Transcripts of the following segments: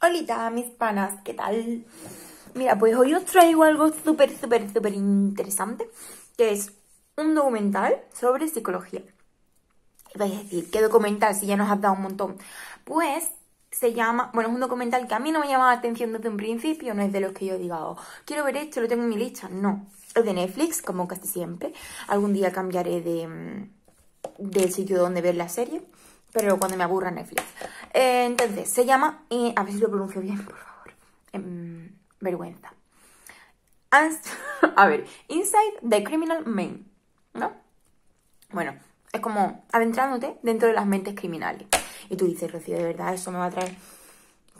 Hola mis panas, ¿qué tal? Mira, pues hoy os traigo algo súper, súper, súper interesante, que es un documental sobre psicología. Y vais a decir, ¿qué documental? Si ya nos has dado un montón. Pues se llama, bueno, es un documental que a mí no me llamaba la atención desde un principio, no es de los que yo diga, oh, quiero ver esto, lo tengo en mi lista. No, es de Netflix, como casi siempre. Algún día cambiaré de mm, del sitio donde ver la serie, pero cuando me aburra Netflix. Eh, entonces, se llama, a ver si lo pronuncio bien, por favor. Em, vergüenza. a ver, Inside the Criminal Main, ¿no? Bueno, es como adentrándote dentro de las mentes criminales. Y tú dices, Rocío, de verdad, eso me va a traer...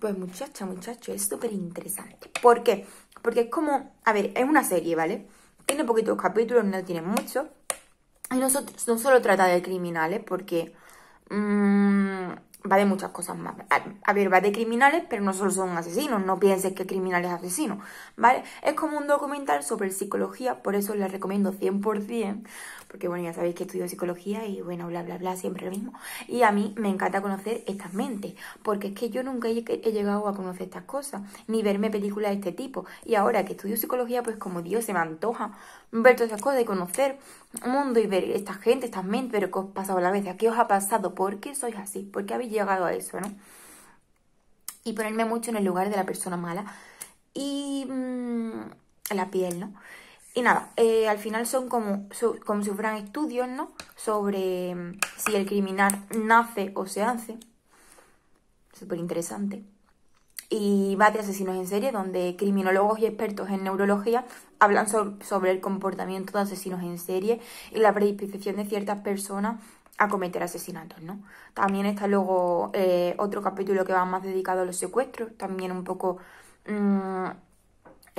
Pues muchacha, muchacho, es súper interesante. ¿Por qué? Porque es como, a ver, es una serie, ¿vale? Tiene poquitos capítulos, no tiene mucho Y no solo trata de criminales, porque mmm, va de muchas cosas más. A, ver, va de criminales, pero no solo son asesinos, no pienses que criminales es asesino, ¿vale? Es como un documental sobre psicología, por eso les recomiendo 100%, porque bueno, ya sabéis que estudio psicología y bueno, bla, bla, bla, siempre lo mismo. Y a mí me encanta conocer estas mentes, porque es que yo nunca he, llegado a conocer estas cosas, ni verme películas de este tipo. Y ahora que estudio psicología, pues como Dios se me antoja ver todas esas cosas y conocer un mundo y ver esta gente, estas mentes, pero qué os pasado a la vez, qué os ha pasado, por qué sois así, por qué habéis llegado a eso, ¿no? Y ponerme mucho en el lugar de la persona mala y mm, la piel, ¿no? Y nada, eh, al final son como, como si fueran estudios, ¿no? Sobre mm, si el criminal nace o se hace. Súper interesante. Y va de asesinos en serie, donde criminólogos y expertos en neurología hablan sobre el comportamiento de asesinos en serie y la predisposición de ciertas personas a cometer asesinatos, ¿no? También está luego eh, otro capítulo que va más dedicado a los secuestros, también un poco mm,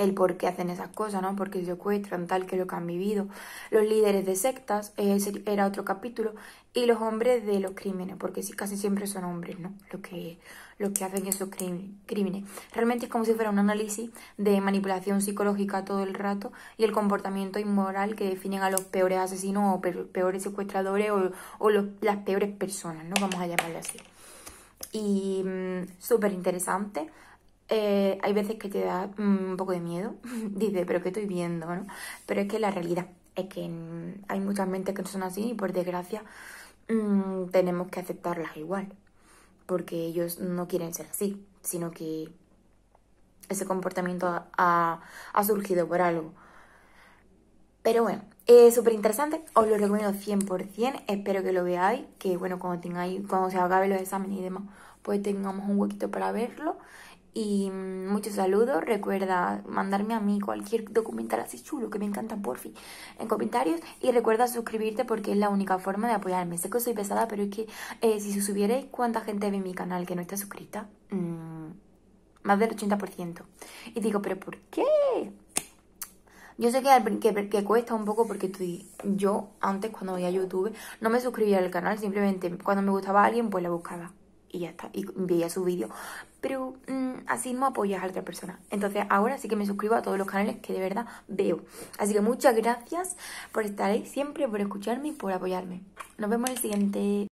el por qué hacen esas cosas, ¿no? Porque secuestran tal que lo que han vivido. Los líderes de sectas, eh, ese era otro capítulo, y los hombres de los crímenes, porque casi siempre son hombres, ¿no? Los que, los que hacen esos crímenes. Realmente es como si fuera un análisis de manipulación psicológica todo el rato y el comportamiento inmoral que definen a los peores asesinos o peores secuestradores o, las peores personas, ¿no? Vamos a llamarle así. Y mm, súper interesante eh, hay veces que te da mm, un poco de miedo, dice, pero ¿qué estoy viendo? ¿no? Pero es que la realidad es que mm, hay muchas mentes que no son así y por desgracia mm, tenemos que aceptarlas igual, porque ellos no quieren ser así, sino que ese comportamiento ha, surgido por algo. Pero bueno, es eh, súper interesante, os lo recomiendo 100%, espero que lo veáis, que bueno, cuando tengáis, cuando se acaben los exámenes y demás, pues tengamos un huequito para verlo y mm, muchos saludos. Recuerda mandarme a mí cualquier documental así chulo que me encanta por fin en comentarios. Y recuerda suscribirte porque es la única forma de apoyarme. Sé que soy pesada, pero es que eh, si subierais cuánta gente ve mi canal que no está suscrita, mm, más del 80%. Y digo, ¿pero por qué? Yo sé que, que, cuesta un poco porque tú, yo antes cuando veía YouTube no me suscribía al canal, simplemente cuando me gustaba a alguien pues la buscaba y ya está. Y veía su vídeo. Pero mm, así no apoyas a otra persona. Entonces ahora sí que me suscribo a todos los canales que de verdad veo. Así que muchas gracias por estar ahí siempre, por escucharme y por apoyarme. Nos vemos en el siguiente.